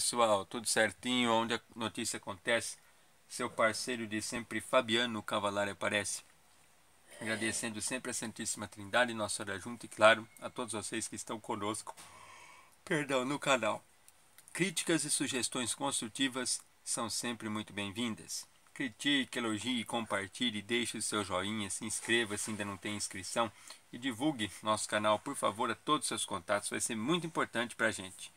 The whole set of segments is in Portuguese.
pessoal, tudo certinho, onde a notícia acontece, seu parceiro de sempre, Fabiano Cavalari, aparece. Agradecendo sempre a Santíssima Trindade, Nossa Senhora Junta e, claro, a todos vocês que estão conosco, perdão, no canal. Críticas e sugestões construtivas são sempre muito bem-vindas. Critique, elogie, compartilhe, deixe o seu joinha, se inscreva se ainda não tem inscrição e divulgue nosso canal, por favor, a todos os seus contatos, vai ser muito importante para a gente.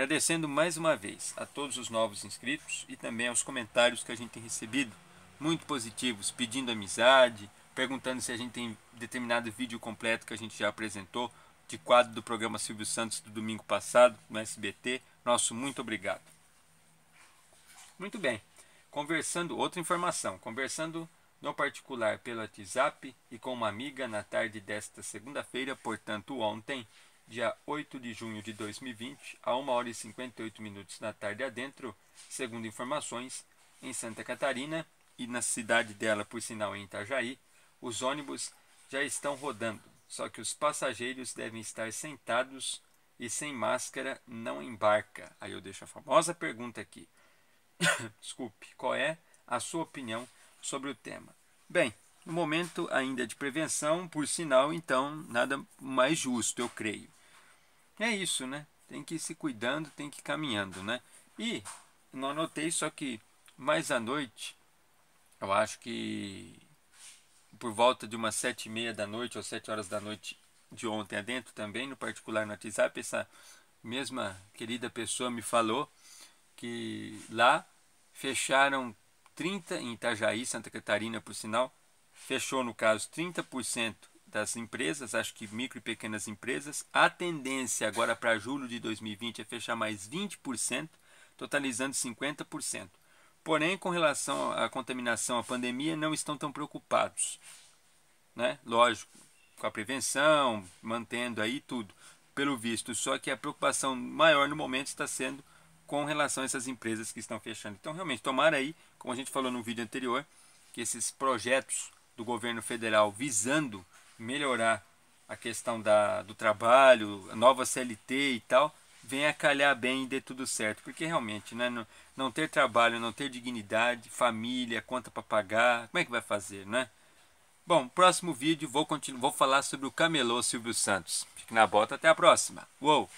Agradecendo mais uma vez a todos os novos inscritos e também aos comentários que a gente tem recebido, muito positivos, pedindo amizade, perguntando se a gente tem determinado vídeo completo que a gente já apresentou de quadro do programa Silvio Santos do domingo passado no SBT. Nosso muito obrigado. Muito bem. Conversando, outra informação, conversando no particular pelo WhatsApp e com uma amiga na tarde desta segunda-feira, portanto ontem, dia 8 de junho de 2020, a 1 hora e 58 minutos da tarde adentro, segundo informações, em Santa Catarina e na cidade dela, por sinal em Itajaí, os ônibus já estão rodando, só que os passageiros devem estar sentados e sem máscara não embarca. Aí eu deixo a famosa pergunta aqui. Desculpe, qual é a sua opinião sobre o tema? Bem, no momento ainda de prevenção, por sinal, então nada mais justo, eu creio é isso, né? Tem que ir se cuidando, tem que ir caminhando, né? E não anotei, só que mais à noite, eu acho que por volta de umas sete e meia da noite ou sete horas da noite de ontem adentro também, no particular no WhatsApp, essa mesma querida pessoa me falou que lá fecharam 30 em Itajaí, Santa Catarina, por sinal, fechou no caso 30% das empresas, acho que micro e pequenas empresas. A tendência agora para julho de 2020 é fechar mais 20%, totalizando 50%. Porém, com relação à contaminação, à pandemia, não estão tão preocupados. Né? Lógico, com a prevenção, mantendo aí tudo, pelo visto. Só que a preocupação maior no momento está sendo com relação a essas empresas que estão fechando. Então, realmente, tomara aí, como a gente falou no vídeo anterior, que esses projetos do governo federal visando melhorar a questão da, do trabalho, nova CLT e tal, venha calhar bem e dê tudo certo. Porque realmente, né, não, não ter trabalho, não ter dignidade, família, conta para pagar, como é que vai fazer, né? Bom, próximo vídeo vou, continuar, vou falar sobre o camelô Silvio Santos. Fique na bota, até a próxima. Uou!